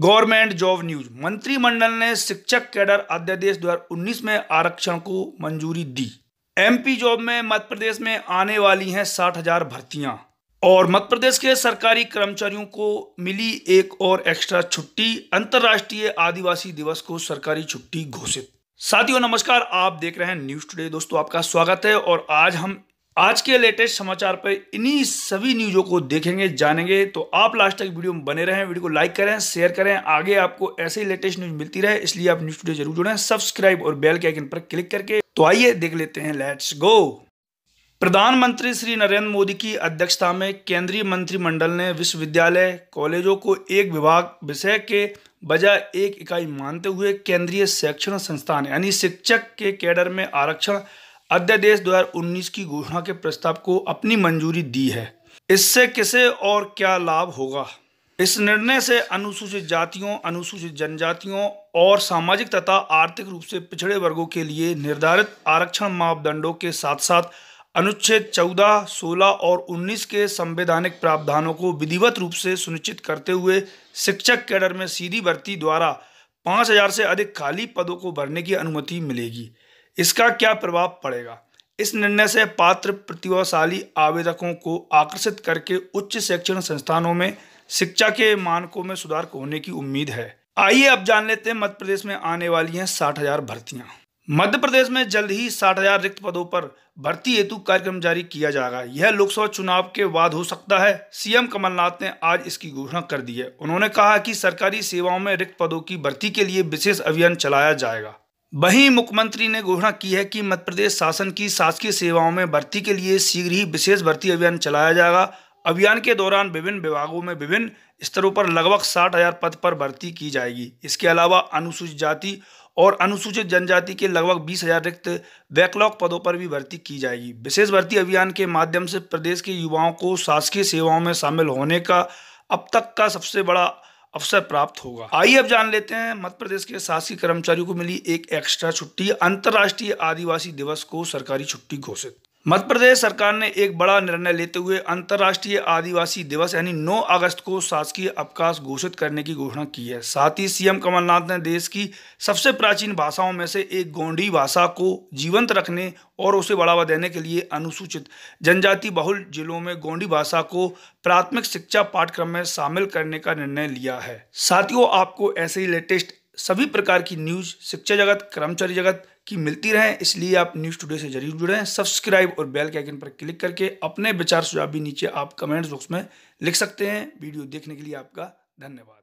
government job news मंत्रिमंडल ने शिक्षक कैडर अध्यादेश 2019 में आरक्षण को मंजूरी दी एमपी जॉब में मध्य प्रदेश में आने वाली हैं साठ हजार भर्तियां और मध्य प्रदेश के सरकारी कर्मचारियों को मिली एक और एक्स्ट्रा छुट्टी अंतर्राष्ट्रीय आदिवासी दिवस को सरकारी छुट्टी घोषित साथियों नमस्कार आप देख रहे हैं न्यूज टुडे दोस्तों आपका स्वागत है और आज हम आज के लेटेस्ट समाचार पर इन्हीं सभी न्यूज़ों को देखेंगे जानेंगे तो आप लास्ट तक वीडियो में बने रहें वीडियो को लाइक करें शेयर करें आगे आपको ऐसे ही लेटेस्ट न्यूज़ मिलती रहे इसलिए आप न्यूज़ वीडियो जरूर जुड़े सब्सक्राइब और बेल के आइकन पर क्लिक करके तो आइए देख लेते हैं लेट्स गो प्रधानमंत्री श्री नरेंद्र मोदी की अध्यक्षता में केंद्रीय मंत्रिमंडल ने विश्वविद्यालय कॉलेजों को एक विभाग विषय के बजाय एक इकाई मानते हुए केंद्रीय शैक्षण संस्थान यानी शिक्षक के कैडर में आरक्षण अध्यादेश 2019 की घोषणा के प्रस्ताव को अपनी मंजूरी दी है इससे किसे और क्या लाभ होगा इस निर्णय से अनुसूचित जातियों अनुसूचित जनजातियों और सामाजिक तथा आर्थिक रूप से पिछड़े वर्गों के लिए निर्धारित आरक्षण मापदंडों के साथ साथ अनुच्छेद चौदह सोलह और उन्नीस के संवैधानिक प्रावधानों को विधिवत रूप से सुनिश्चित करते हुए शिक्षक कैडर में सीधी भर्ती द्वारा पाँच हजार से अधिक खाली पदों को भरने की अनुमति मिलेगी इसका क्या प्रभाव पड़ेगा इस निर्णय से पात्र प्रतिभाशाली आवेदकों को आकर्षित करके उच्च शैक्षणिक संस्थानों में शिक्षा के मानकों में सुधार होने की उम्मीद है आइए अब जान लेते हैं मध्य प्रदेश में आने वाली हैं साठ हजार भर्तियां मध्य प्रदेश में जल्द ही साठ हजार रिक्त पदों पर भर्ती हेतु कार्यक्रम जारी किया जाएगा यह लोकसभा चुनाव के बाद हो सकता है सीएम कमलनाथ ने आज इसकी घोषणा कर दी है उन्होंने कहा कि सरकारी सेवाओं में रिक्त पदों की भर्ती के लिए विशेष अभियान चलाया जाएगा वहीं मुख्यमंत्री ने घोषणा की है कि मध्य प्रदेश शासन की शासकीय सेवाओं में भर्ती के लिए शीघ्र ही विशेष भर्ती अभियान चलाया जाएगा अभियान के दौरान विभिन्न विभागों में विभिन्न स्तरों पर लगभग साठ हजार पद पर भर्ती की जाएगी इसके अलावा अनुसूचित जाति और अनुसूचित जनजाति के लगभग बीस हजार रिक्त बैकलॉग पदों पर भी भर्ती की जाएगी विशेष भर्ती अभियान के माध्यम से प्रदेश के युवाओं को शासकीय सेवाओं में शामिल होने का अब तक का सबसे बड़ा अवसर प्राप्त होगा आइए अब जान लेते हैं मध्य प्रदेश के शासकीय कर्मचारियों को मिली एक एक्स्ट्रा छुट्टी अंतर्राष्ट्रीय आदिवासी दिवस को सरकारी छुट्टी घोषित मध्य प्रदेश सरकार ने एक बड़ा निर्णय लेते हुए अंतर्राष्ट्रीय आदिवासी दिवस यानी 9 अगस्त को शासकीय अवकाश घोषित करने की घोषणा की है साथ ही सीएम कमलनाथ ने देश की सबसे प्राचीन भाषाओं में से एक गोंडी भाषा को जीवंत रखने और उसे बढ़ावा देने के लिए अनुसूचित जनजाति बहुल जिलों में गोंडी भाषा को प्राथमिक शिक्षा पाठ्यक्रम में शामिल करने का निर्णय लिया है साथियों आपको ऐसे ही लेटेस्ट सभी प्रकार की न्यूज शिक्षा जगत कर्मचारी जगत की मिलती रहे इसलिए आप न्यूज टुडे से जरूर जुड़े हैं सब्सक्राइब और बेल के आइकन पर क्लिक करके अपने विचार सुझाव भी नीचे आप कमेंट्स बॉक्स में लिख सकते हैं वीडियो देखने के लिए आपका धन्यवाद